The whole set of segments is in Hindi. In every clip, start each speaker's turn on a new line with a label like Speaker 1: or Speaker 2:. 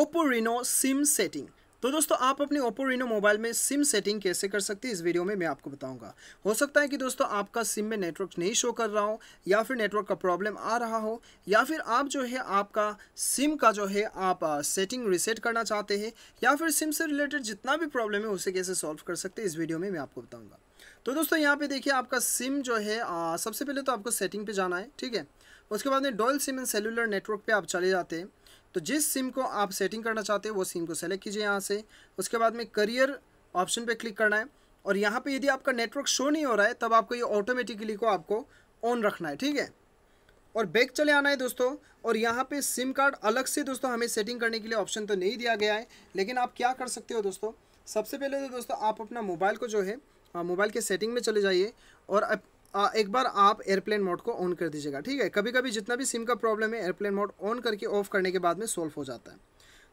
Speaker 1: ओप्पो रिनो सिम सेटिंग तो दोस्तों आप अपने ओप्पो रिनो मोबाइल में सिम सेटिंग कैसे कर सकते हैं इस वीडियो में मैं आपको बताऊंगा हो सकता है कि दोस्तों आपका सिम में नेटवर्क नहीं शो कर रहा हो या फिर नेटवर्क का प्रॉब्लम आ रहा हो या फिर आप जो है आपका सिम का जो है आप सेटिंग रिसेट करना चाहते हैं या फिर सिम से रिलेटेड जितना भी प्रॉब्लम है उसे कैसे सॉल्व कर सकते हैं इस वीडियो में मैं आपको बताऊँगा तो दोस्तों यहाँ पर देखिए आपका सिम जो है सबसे पहले तो आपको सेटिंग पर जाना है ठीक है उसके बाद में dual SIM and cellular network पर आप चले जाते हैं तो जिस सिम को आप सेटिंग करना चाहते हो वो सिम को सेलेक्ट कीजिए यहाँ से उसके बाद में करियर ऑप्शन पे क्लिक करना है और यहाँ पे यदि आपका नेटवर्क शो नहीं हो रहा है तब आपको ये ऑटोमेटिकली को आपको ऑन रखना है ठीक है और बैक चले आना है दोस्तों और यहाँ पे सिम कार्ड अलग से दोस्तों हमें सेटिंग करने के लिए ऑप्शन तो नहीं दिया गया है लेकिन आप क्या कर सकते हो दोस्तों सबसे पहले तो दोस्तों आप अपना मोबाइल को जो है मोबाइल हाँ, के सेटिंग में चले जाइए और एक बार आप एयरप्लेन मोड को ऑन कर दीजिएगा ठीक है कभी कभी जितना भी सिम का प्रॉब्लम है एयरप्लेन मोड ऑन करके ऑफ करने के बाद में सॉल्व हो जाता है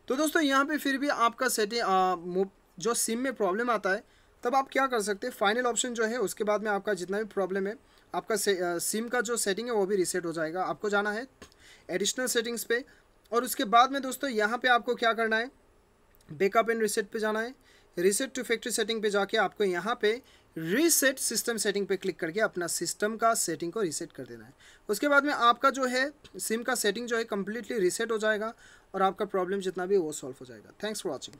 Speaker 1: तो दोस्तों यहाँ पे फिर भी आपका सेटिंग जो सिम में प्रॉब्लम आता है तब आप क्या कर सकते हैं फाइनल ऑप्शन जो है उसके बाद में आपका जितना भी प्रॉब्लम है आपका सिम का जो सेटिंग है वो भी रिसेट हो जाएगा आपको जाना है एडिशनल सेटिंग्स पे और उसके बाद में दोस्तों यहाँ पे आपको क्या करना है बैकअप एंड रिसेट पे जाना है रिसेट टू फैक्ट्री सेटिंग पे जाके आपको यहाँ पे रीसेट सिस्टम सेटिंग पे क्लिक करके अपना सिस्टम का सेटिंग को रीसेट कर देना है उसके बाद में आपका जो है सिम का सेटिंग जो है कम्प्लीटली रीसेट हो जाएगा और आपका प्रॉब्लम जितना भी वो सॉल्व हो जाएगा थैंक्स फॉर वॉचिंग